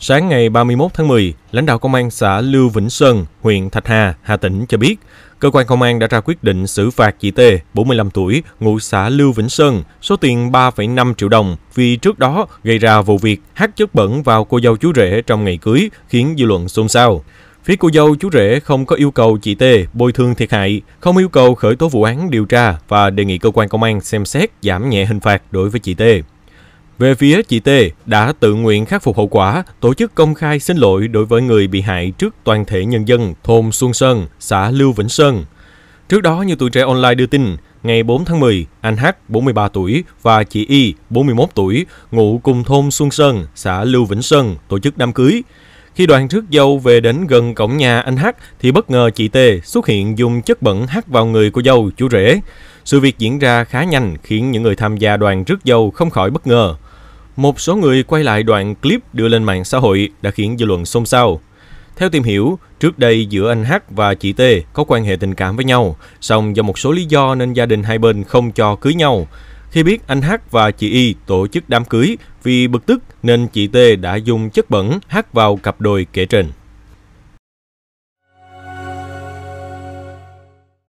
Sáng ngày 31 tháng 10, lãnh đạo công an xã Lưu Vĩnh Sơn, huyện Thạch Hà, Hà Tĩnh cho biết, cơ quan công an đã ra quyết định xử phạt chị T, 45 tuổi, ngụ xã Lưu Vĩnh Sơn, số tiền 3,5 triệu đồng vì trước đó gây ra vụ việc hát chất bẩn vào cô dâu chú rể trong ngày cưới, khiến dư luận xôn xao. Phía cô dâu chú rể không có yêu cầu chị T bồi thường thiệt hại, không yêu cầu khởi tố vụ án điều tra và đề nghị cơ quan công an xem xét giảm nhẹ hình phạt đối với chị T. Về phía chị T đã tự nguyện khắc phục hậu quả, tổ chức công khai xin lỗi đối với người bị hại trước toàn thể nhân dân thôn Xuân Sơn, xã Lưu Vĩnh Sơn. Trước đó như tuổi trẻ online đưa tin, ngày 4 tháng 10, anh H, 43 tuổi và chị Y, 41 tuổi, ngụ cùng thôn Xuân Sơn, xã Lưu Vĩnh Sơn, tổ chức đám cưới. Khi đoàn rước dâu về đến gần cổng nhà anh H thì bất ngờ chị T xuất hiện dùng chất bẩn hắt vào người của dâu chú rể. Sự việc diễn ra khá nhanh khiến những người tham gia đoàn rước dâu không khỏi bất ngờ. Một số người quay lại đoạn clip đưa lên mạng xã hội đã khiến dư luận xôn xao. Theo tìm hiểu, trước đây giữa anh H và chị T có quan hệ tình cảm với nhau, song do một số lý do nên gia đình hai bên không cho cưới nhau. Khi biết anh H và chị Y tổ chức đám cưới, vì bực tức nên chị T đã dùng chất bẩn hát vào cặp đôi kể trên.